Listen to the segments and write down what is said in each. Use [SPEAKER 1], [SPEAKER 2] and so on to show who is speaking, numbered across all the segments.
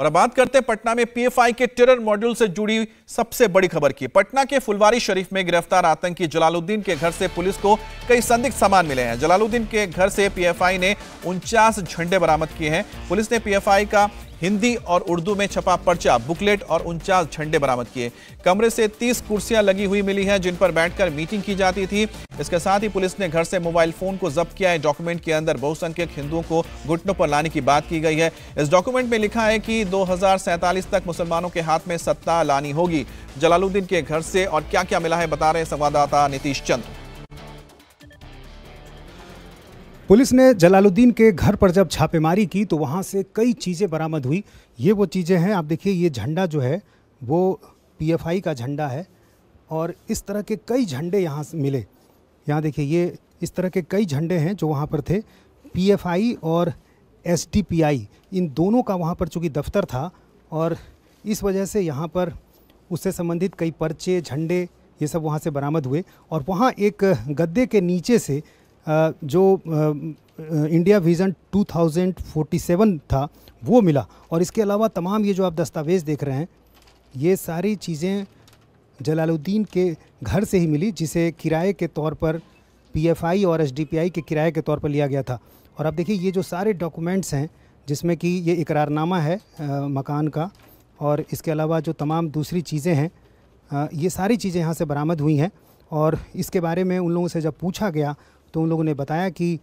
[SPEAKER 1] और अब बात करते हैं पटना में पीएफआई के टेरर मॉड्यूल से जुड़ी सबसे बड़ी खबर की पटना के फुलवारी शरीफ में गिरफ्तार आतंकी जलालुद्दीन के घर से पुलिस को कई संदिग्ध सामान मिले हैं जलालुद्दीन के घर से पीएफआई ने उनचास झंडे बरामद किए हैं पुलिस ने पीएफआई का हिंदी और उर्दू में छपा पर्चा बुकलेट और उनचास झंडे बरामद किए कमरे से 30 कुर्सियां लगी हुई मिली हैं जिन पर बैठकर मीटिंग की जाती थी इसके साथ ही पुलिस ने घर से मोबाइल फोन को जब्त किया है डॉक्यूमेंट के अंदर बहुसंख्यक हिंदुओं को घुटनों पर लाने की बात की गई है इस डॉक्यूमेंट में लिखा है कि दो तक मुसलमानों के हाथ में सत्ता लानी होगी जलालुद्दीन के घर से और क्या क्या मिला है बता रहे संवाददाता नीतीश चंद्र
[SPEAKER 2] पुलिस ने जलालुद्दीन के घर पर जब छापेमारी की तो वहाँ से कई चीज़ें बरामद हुई ये वो चीज़ें हैं आप देखिए ये झंडा जो है वो पीएफआई का झंडा है और इस तरह के कई झंडे यहाँ से मिले यहाँ देखिए ये इस तरह के कई झंडे हैं जो वहाँ पर थे पीएफआई और एसडीपीआई इन दोनों का वहाँ पर चूँकि दफ्तर था और इस वजह से यहाँ पर उससे संबंधित कई पर्चे झंडे ये सब वहाँ से बरामद हुए और वहाँ एक गद्दे के नीचे से जो इंडिया विज़न 2047 था वो मिला और इसके अलावा तमाम ये जो आप दस्तावेज़ देख रहे हैं ये सारी चीज़ें जलालुद्दीन के घर से ही मिली जिसे किराए के तौर पर पीएफआई और एसडीपीआई के किराए के तौर पर लिया गया था और आप देखिए ये जो सारे डॉक्यूमेंट्स हैं जिसमें कि ये इकरारनामा है आ, मकान का और इसके अलावा जो तमाम दूसरी चीज़ें हैं आ, ये सारी चीज़ें यहाँ से बरामद हुई हैं और इसके बारे में उन लोगों से जब पूछा गया तो उन लोगों ने बताया कि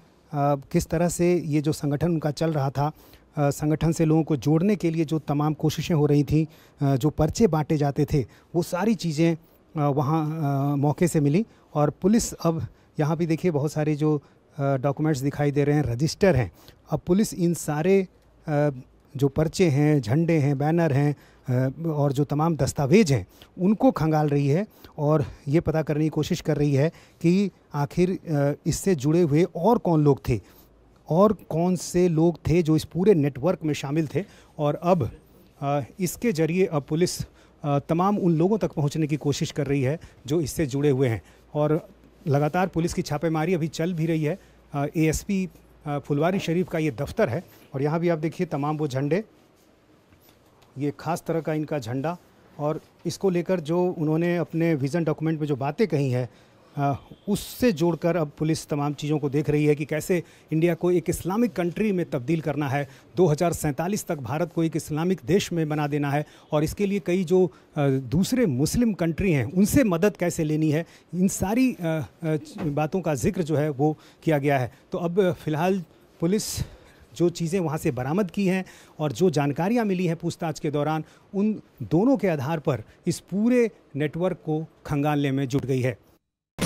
[SPEAKER 2] किस तरह से ये जो संगठन उनका चल रहा था संगठन से लोगों को जोड़ने के लिए जो तमाम कोशिशें हो रही थी जो पर्चे बांटे जाते थे वो सारी चीज़ें वहाँ मौके से मिली और पुलिस अब यहाँ भी देखिए बहुत सारे जो डॉक्यूमेंट्स दिखाई दे रहे हैं रजिस्टर हैं अब पुलिस इन सारे जो पर्चे हैं झंडे हैं बैनर हैं और जो तमाम दस्तावेज हैं उनको खंगाल रही है और ये पता करने की कोशिश कर रही है कि आखिर इससे जुड़े हुए और कौन लोग थे और कौन से लोग थे जो इस पूरे नेटवर्क में शामिल थे और अब इसके जरिए अब पुलिस तमाम उन लोगों तक पहुंचने की कोशिश कर रही है जो इससे जुड़े हुए हैं और लगातार पुलिस की छापेमारी अभी चल भी रही है एएसपी फुलवारी शरीफ का ये दफ्तर है और यहाँ भी आप देखिए तमाम वो झंडे ये ख़ास तरह का इनका झंडा और इसको लेकर जो उन्होंने अपने विज़न डॉक्यूमेंट में जो बातें कही हैं उससे जोड़कर अब पुलिस तमाम चीज़ों को देख रही है कि कैसे इंडिया को एक इस्लामिक कंट्री में तब्दील करना है दो तक भारत को एक इस्लामिक देश में बना देना है और इसके लिए कई जो दूसरे मुस्लिम कंट्री हैं उनसे मदद कैसे लेनी है इन सारी बातों का जिक्र जो है वो किया गया है तो अब फ़िलहाल पुलिस जो चीज़ें वहाँ से बरामद की हैं और जो जानकारियाँ मिली हैं पूछताछ के दौरान उन दोनों के आधार पर इस पूरे नेटवर्क को खंगालने में जुट गई है